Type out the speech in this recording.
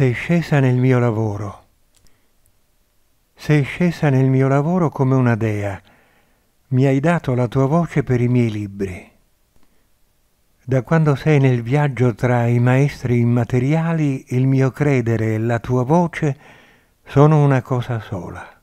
sei scesa nel mio lavoro. Sei scesa nel mio lavoro come una dea, mi hai dato la tua voce per i miei libri. Da quando sei nel viaggio tra i maestri immateriali, il mio credere e la tua voce sono una cosa sola.